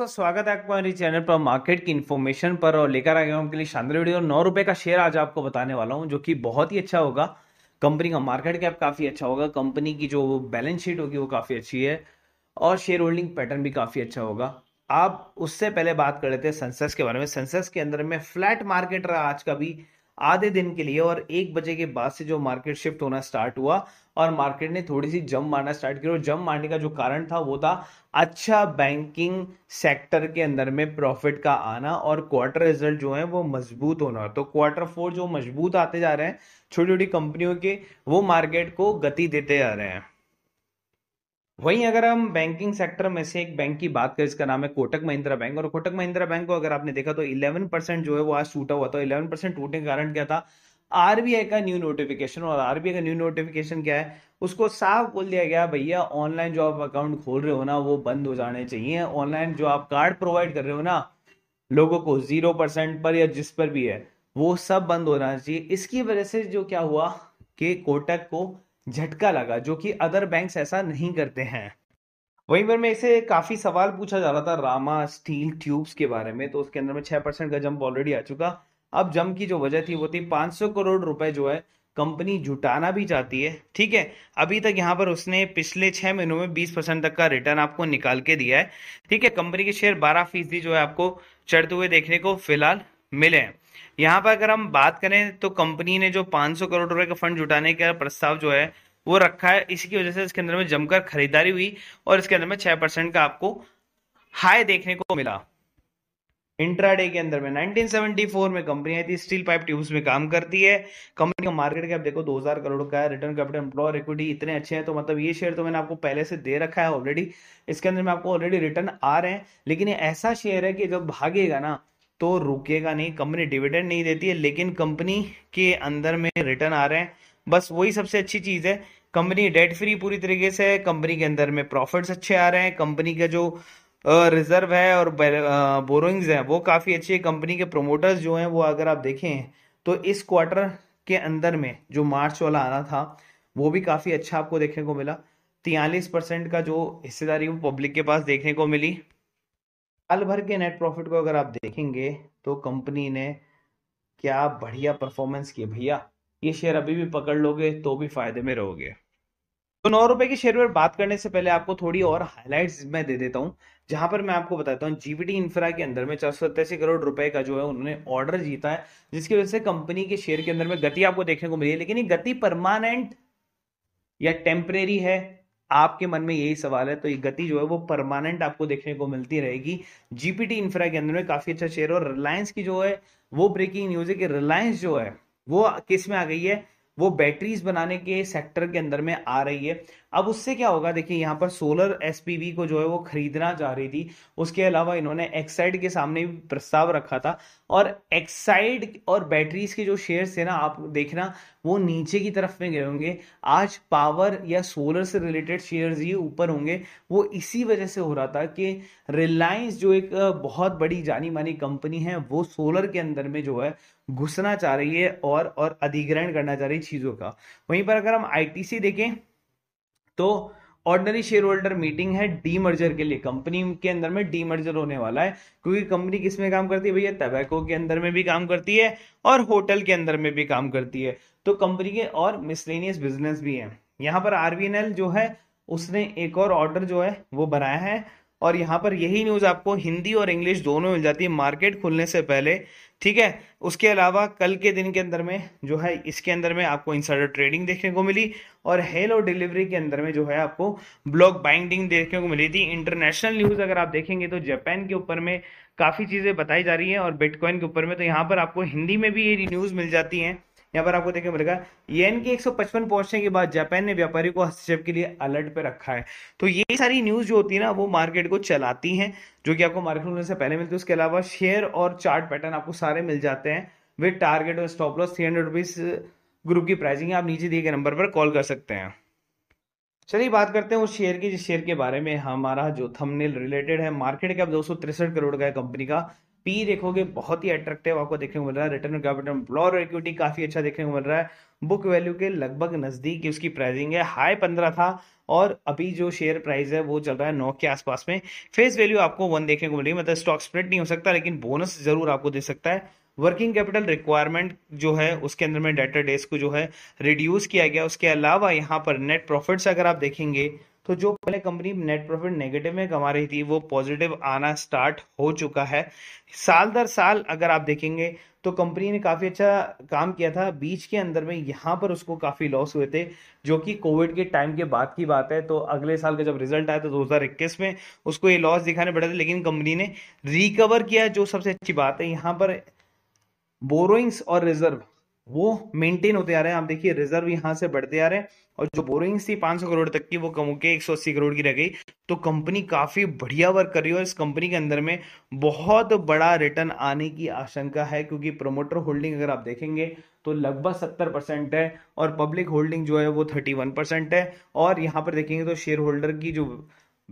दोस्तों स्वागत है आपका मेरे चैनल पर मार्केट की इन्फॉर्मेशन पर और लेकर आ गया हूँ आपके लिए शानदार वीडियो नौ रुपये का शेयर आज आपको बताने वाला हूँ जो कि बहुत ही अच्छा होगा कंपनी का मार्केट कैप काफ़ी अच्छा होगा कंपनी की जो बैलेंस शीट होगी वो काफ़ी अच्छी है और शेयर होल्डिंग पैटर्न भी काफ़ी अच्छा होगा आप उससे पहले बात कर लेते हैं सेंसेस के बारे में सेंसेस के अंदर में फ्लैट मार्केट रहा आज का भी आधे दिन के लिए और एक बजे के बाद से जो मार्केट शिफ्ट होना स्टार्ट हुआ और मार्केट ने थोड़ी सी जम मारना स्टार्ट किया और जम मारने का जो कारण था वो था अच्छा बैंकिंग सेक्टर के अंदर में प्रॉफिट का आना और क्वार्टर रिजल्ट जो है वो मजबूत होना तो क्वार्टर फोर जो मजबूत आते जा रहे हैं छोटी छोटी कंपनियों के वो मार्केट को गति देते जा रहे हैं वहीं अगर हम बैंकिंग सेक्टर में से एक बैंक की बात करें इसका नाम है कोटक महिंद्रा बैंक और कोटक महिंद्रा बैंक को अगर आपने देखा तो 11 परसेंट जो है वो आज टूटा हुआ था इलेवन परसेंट टूटने के कारण क्या था आरबीआई का न्यू नोटिफिकेशन और आरबीआई का न्यू नोटिफिकेशन क्या है उसको साफ बोल दिया गया भैया ऑनलाइन जो आप अकाउंट खोल रहे हो ना वो बंद हो जाने चाहिए ऑनलाइन जो आप कार्ड प्रोवाइड कर रहे हो ना लोगों को जीरो परसेंट पर या जिस पर भी है वो सब बंद होना चाहिए इसकी वजह से जो क्या हुआ कि कोटक को झटका लगा जो कि अदर बैंक्स ऐसा नहीं करते हैं वहीं पर मैं इसे काफ़ी सवाल पूछा जा रहा था रामा स्टील ट्यूब्स के बारे में तो उसके अंदर में छह परसेंट का जंप ऑलरेडी आ चुका अब जंप की जो वजह थी वो थी 500 करोड़ रुपए जो है कंपनी जुटाना भी चाहती है ठीक है अभी तक यहाँ पर उसने पिछले छह महीनों में 20 परसेंट तक का रिटर्न आपको निकाल के दिया है ठीक है कंपनी के शेयर बारह फीसदी जो है आपको चढ़ते हुए देखने को फिलहाल मिले हैं यहाँ पर अगर हम बात करें तो कंपनी ने जो 500 करोड़ रुपए का फंड जुटाने का प्रस्ताव जो है वो रखा है इसी की वजह से इसके अंदर में जमकर खरीदारी हुई और इसके अंदर में छह परसेंट का आपको हाई देखने को मिला इंट्राडे के अंदर में 1974 में कंपनी आई थी स्टील पाइप ट्यूब्स में काम करती है कंपनी का मार्केट कैप देखो 2000 करोड़ का है रिटर्न कैपिटल एम्प्लॉयर इक्विटी इतने अच्छे हैं तो मतलब ये शेयर तो मैंने आपको पहले से दे रखा है ऑलरेडी इसके अंदर में आपको ऑलरेडी रिटर्न आ रहे हैं लेकिन ये ऐसा शेयर है कि जब भागेगा ना तो रुकेगा नहीं कंपनी डिविडेंड नहीं देती है लेकिन कंपनी के अंदर में रिटर्न आ रहे हैं बस वही सबसे अच्छी चीज़ है कंपनी डेट फ्री पूरी तरीके से है कंपनी के अंदर में प्रॉफिट्स अच्छे आ रहे हैं कंपनी का जो रिजर्व है और बोरोइंग्स है वो काफ़ी अच्छी है कंपनी के प्रोमोटर्स जो हैं वो अगर आप देखें तो इस क्वार्टर के अंदर में जो मार्च वाला आना था वो भी काफ़ी अच्छा आपको देखने को मिला तियालीस परसेंट का जो हिस्सेदारी वो पब्लिक के पास देखने को मिली साल भर के नेट प्रॉफिट को अगर आप देखेंगे तो कंपनी ने क्या बढ़िया परफॉर्मेंस की भैया ये शेयर अभी भी पकड़ लोगे तो भी फायदे में रहोगे तो नौ रुपए के शेयर पर बात करने से पहले आपको थोड़ी और हाईलाइट मैं दे देता हूँ जहां पर मैं आपको बताता हूँ जीवीटी इंफ्रा के अंदर में चार सौ सत्तासी करोड़ रुपए का जो है उन्होंने ऑर्डर जीता है जिसकी वजह से कंपनी के शेयर के अंदर में गति आपको देखने को मिली है लेकिन ये गति परमानेंट या टेम्परेरी है आपके मन में यही सवाल है तो ये गति जो है वो परमानेंट आपको देखने को मिलती रहेगी जीपीटी इंफ्रा के अंदर में काफी अच्छा शेयर और रिलायंस की जो है वो ब्रेकिंग न्यूज है कि रिलायंस जो है वो किस में आ गई है वो बैटरीज बनाने के सेक्टर के अंदर में आ रही है अब उससे क्या होगा देखिए यहाँ पर सोलर एस को जो है वो खरीदना चाह रही थी उसके अलावा इन्होंने एक्साइड के सामने भी प्रस्ताव रखा था और एक्साइड और बैटरीज के जो शेयर थे ना आप देखना वो नीचे की तरफ में गए होंगे आज पावर या सोलर से रिलेटेड शेयर ये ऊपर होंगे वो इसी वजह से हो रहा था कि रिलायंस जो एक बहुत बड़ी जानी मानी कंपनी है वो सोलर के अंदर में जो है घुसना चाह रही है और और अधिग्रहण करना चाह रही चीज़ों का वहीं पर अगर हम आईटीसी देखें तो ऑर्डनरी शेयर होल्डर मीटिंग है डी मर्जर के लिए कंपनी के अंदर में डी मर्जर होने वाला है क्योंकि कंपनी किस में काम करती है भैया तबैको के अंदर में भी काम करती है और होटल के अंदर में भी काम करती है तो कंपनी के और मिसलेनियस बिजनेस भी है यहां पर आरबीएनएल जो है उसने एक और ऑर्डर जो है वो बनाया है और यहाँ पर यही न्यूज़ आपको हिंदी और इंग्लिश दोनों मिल जाती है मार्केट खुलने से पहले ठीक है उसके अलावा कल के दिन के अंदर में जो है इसके अंदर में आपको इंसाइडर ट्रेडिंग देखने को मिली और हेल और डिलीवरी के अंदर में जो है आपको ब्लॉक बाइंडिंग देखने को मिली थी इंटरनेशनल न्यूज़ अगर आप देखेंगे तो जापान के ऊपर में काफ़ी चीज़ें बताई जा रही हैं और बिटकॉइन के ऊपर में तो यहाँ पर आपको हिंदी में भी ये न्यूज़ मिल जाती हैं यहाँ पर आपको देखने मिलेगा येन के 155 पहुंचने के बाद जापान ने व्यापारी को हस्तक्षेप के लिए अलर्ट पे रखा है तो ये सारी न्यूज जो होती है ना वो मार्केट को चलाती है जो कि आपको मार्केट खुलने से पहले मिलती है उसके अलावा शेयर और चार्ट पैटर्न आपको सारे मिल जाते हैं विद टारगेट और stop loss three hundred rupees group की प्राइसिंग आप नीचे दिए गए नंबर पर कॉल कर सकते हैं चलिए बात करते हैं उस शेयर की जिस शेयर के बारे में हमारा जो थंबनेल रिलेटेड है मार्केट कैप दो करोड़ का है कंपनी का पी देखोगे बहुत ही अट्रैक्टिव आपको देखने को मिल रहा है रिटर्न कैपिटल ब्लॉर इक्विटी काफी अच्छा देखने को मिल रहा है बुक वैल्यू के लगभग नजदीक उसकी प्राइसिंग है हाई पंद्रह था और अभी जो शेयर प्राइस है वो चल रहा है नौ के आसपास में फेस वैल्यू आपको वन देखने को मिल रही है मतलब स्टॉक स्प्रेड नहीं हो सकता लेकिन बोनस जरूर आपको दे सकता है वर्किंग कैपिटल रिक्वायरमेंट जो है उसके अंदर में डेटर डेज को जो है रिड्यूस किया गया उसके अलावा यहाँ पर नेट प्रॉफिट्स अगर आप देखेंगे तो जो पहले कंपनी नेट प्रॉफिट नेगेटिव में कमा रही थी वो पॉजिटिव आना स्टार्ट हो चुका है साल दर साल अगर आप देखेंगे तो कंपनी ने काफ़ी अच्छा काम किया था बीच के अंदर में यहाँ पर उसको काफ़ी लॉस हुए थे जो कि कोविड के टाइम के बाद की बात है तो अगले साल का जब रिजल्ट आया तो 2021 में उसको ये लॉस दिखाने पड़े थे लेकिन कंपनी ने रिकवर किया जो सबसे अच्छी बात है यहाँ पर बोरोइंग्स और रिजर्व वो मेंटेन होते आ रहे हैं आप देखिए रिजर्व यहाँ से बढ़ते आ रहे हैं और जो बोरिंग्स थी 500 करोड़ तक की वो कम होकर एक करोड़ की रह गई तो कंपनी काफ़ी बढ़िया वर्क कर रही है और इस कंपनी के अंदर में बहुत बड़ा रिटर्न आने की आशंका है क्योंकि प्रोमोटर होल्डिंग अगर आप देखेंगे तो लगभग सत्तर परसेंट है और पब्लिक होल्डिंग जो है वो थर्टी वन परसेंट है और यहाँ पर देखेंगे तो शेयर होल्डर की जो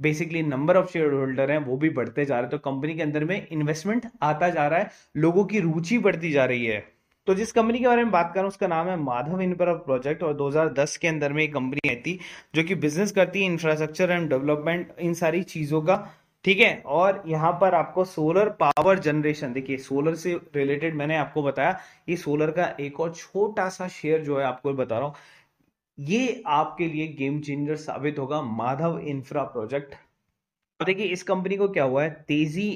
basically number of shareholder हैं वो भी बढ़ते जा रहे हैं तो कंपनी के अंदर में इन्वेस्टमेंट आता जा रहा है लोगों की रुचि बढ़ती जा रही है तो जिस कंपनी के बारे में बात कर रहा हूँ उसका नाम है माधव इनपरा प्रोजेक्ट और 2010 के अंदर में एक कंपनी आई थी जो कि बिजनेस करती है इंफ्रास्ट्रक्चर एंड डेवलपमेंट इन सारी चीज़ों का ठीक है और यहाँ पर आपको सोलर पावर जनरेशन देखिए सोलर से रिलेटेड मैंने आपको बताया ये सोलर का एक और छोटा सा शेयर जो है आपको बता रहा हूँ ये आपके लिए गेम चेंजर साबित होगा माधव इंफ्रा प्रोजेक्ट तो देखिए इस कंपनी को क्या हुआ है तेजी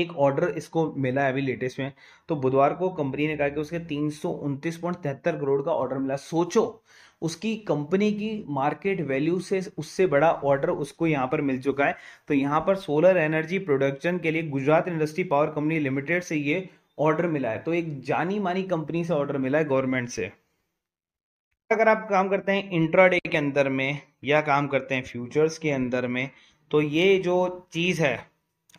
एक ऑर्डर इसको मिला है अभी लेटेस्ट में तो बुधवार को कंपनी ने कहा कि उसके तीन करोड़ का ऑर्डर मिला सोचो उसकी कंपनी की मार्केट वैल्यू से उससे बड़ा ऑर्डर उसको यहाँ पर मिल चुका है तो यहाँ पर सोलर एनर्जी प्रोडक्शन के लिए Gujarat industry power company limited से ये ऑर्डर मिला है तो एक जानी मानी कंपनी से ऑर्डर मिला है गवर्नमेंट से अगर आप काम करते हैं इंट्राडे के अंदर में या काम करते हैं फ्यूचर्स के अंदर में तो ये जो चीज़ है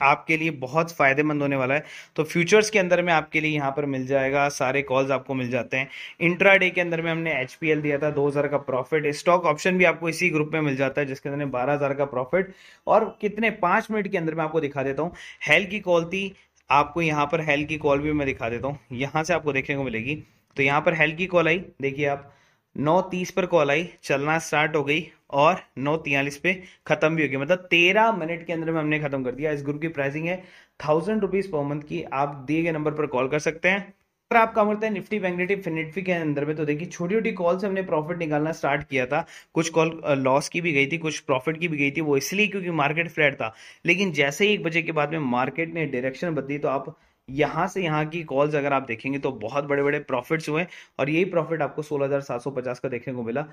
आपके लिए बहुत फ़ायदेमंद होने वाला है तो फ्यूचर्स के अंदर में आपके लिए यहाँ पर मिल जाएगा सारे कॉल्स आपको मिल जाते हैं इंट्रा डे के अंदर में हमने एच दिया था 2000 का प्रॉफिट स्टॉक ऑप्शन भी आपको इसी ग्रुप में मिल जाता है जिसके अंदर में 12000 का प्रॉफिट और कितने पांच मिनट के अंदर में आपको दिखा देता हूँ हेल की कॉल थी आपको यहाँ पर हेल की कॉल भी मैं दिखा देता हूँ यहाँ से आपको देखने को मिलेगी तो यहाँ पर हेल की कॉल आई देखिए आप नौ तीस पर कॉल आई चलना स्टार्ट हो गई और नौ तियालीस पे खत्म भी हो गया मतलब तेरह मिनट के अंदर में हमने खत्म कर दिया इस ग्रुप की प्राइसिंग है थाउजेंड रुपीज पर मंथ की आप दिए गए नंबर पर कॉल कर सकते हैं अगर आप काम करते हैं निफ्टी बैंक निफ्टी फिनिफ्टी के अंदर में तो देखिए छोटी छोटी कॉल से हमने प्रॉफिट निकालना स्टार्ट किया था कुछ कॉल लॉस की भी गई थी कुछ प्रॉफिट की भी गई थी वो इसलिए क्योंकि मार्केट फ्लैट था लेकिन जैसे ही एक बजे के बाद में मार्केट ने डायरेक्शन बदली तो आप यहां से यहाँ की कॉल्स अगर आप देखेंगे तो बहुत बड़े बड़े प्रॉफिट्स हुए और यही प्रॉफिट आपको 16,750 का देखने को मिला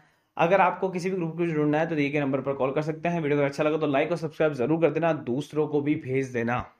अगर आपको किसी भी ग्रुप को जुड़ना है तो दिए गए नंबर पर कॉल कर सकते हैं वीडियो अगर अच्छा लगा तो लाइक और सब्सक्राइब जरूर कर देना दूसरों को भी भेज देना